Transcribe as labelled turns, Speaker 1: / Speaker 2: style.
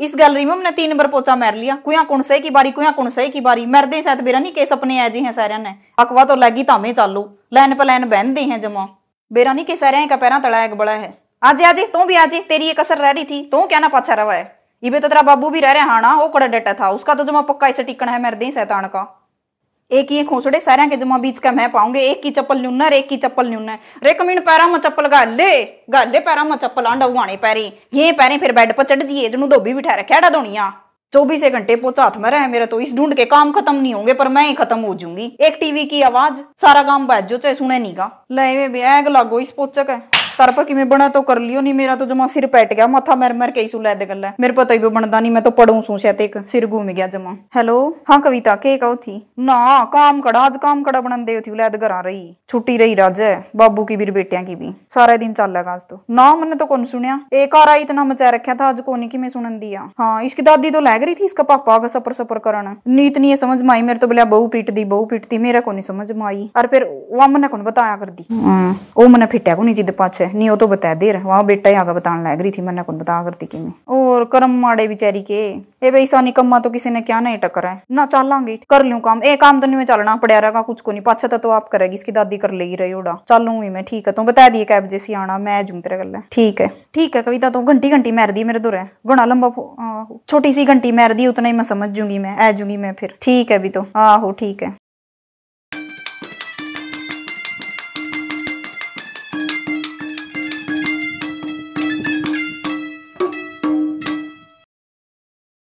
Speaker 1: इस गैलरी में हमने तीन नंबर पोचा मार लिया कुया कुणसे की बारी कुया कुणसे की बारी मरदे शायद बेरा नहीं के सपने ऐजे हैं सारे ने अकवा तो लगी तामे चालू लैन पर लाइन बहन दे हैं जमा बेरा नहीं के सारे का पैरा तड़ा एक बड़ा है आज आज तू भी आजे तेरी एक असर रह रही थी तू क्या ना पाछा रहा है इबे तो तेरा बाबू भी रह रहे हाना वो कड़ा डेटा था उसका तो जमा पक्का इसे टिकन है मरदे शैतान का एक ही खोसड़े सारे के जमा बीच का मैं पाऊंगे एक की चप्पल न्यूनर एक की चप्पल न्यूनर रे मिनट पैरा में चप्पल गाले गाले पैरा में चप्पल आंडा उगाने पैरी ये पैरे फिर बेड पर चढ़ जिए जनू धोबी बिठा रखे डा धोनिया चौबीस घंटे पोचा हाथ में रहे मेरा तो इस ढूंढ के काम खत्म नहीं होंगे पर मैं ही खत्म हो जाऊंगी एक टीवी की आवाज सारा काम बैठ जो चाहे सुने नहीं का ले लागो इस पोचक है तार पकी में बना तो कर लियो नहीं मेरा तो जमा सिर पैट गया माथा मर मर कई सू लै दे गल मेरे पता ही बनता नहीं मैं तो पढ़ू सू शायद एक सिर घूम गया जमा हेलो हाँ कविता के कहो थी ना काम कड़ा आज काम कड़ा बनन दे लैद घर रही छुट्टी रही राज बाबू की भी बेटिया की भी सारा दिन चल लगा आज तो ना मैंने तो कौन सुनिया एक और आई इतना मचा रखा था आज कौन की मैं सुनन दिया हाँ इसकी दादी तो लग रही थी इसका पापा का सफर सपर करना नीत नहीं समझ माई मेरे तो बोलिया बहू पीट दी बहू पीट दी मेरा कौन समझ माई और फिर वह मैंने कौन बताया कर दी वो मैंने फिटिया कौन जिद पाछे है नहीं हो तो बताया देर वहां बेटा ही आगे बताने लग रही थी मैंने कौन बता करती कि मैं और करम माड़े बेचारी के ए पैसा निकम्मा तो किसी ने क्या नहीं टकरा है ना चलांगी कर लू काम ए काम तो नहीं मैं चलना पड़ा रहेगा कुछ को नहीं पाछा तो तो आप करेगी इसकी दादी कर लेगी रही उड़ा चलूंगी मैं ठीक है तू बता दिए कैब जैसी आना मैं जूँ तेरे गल ठीक है ठीक है कविता तो घंटी घंटी मैर दी मेरे दूर है गुणा लंबा छोटी सी घंटी मैर दी उतना ही मैं समझ जूंगी मैं आ जूंगी मैं फिर ठीक है अभी तो आहो ठीक है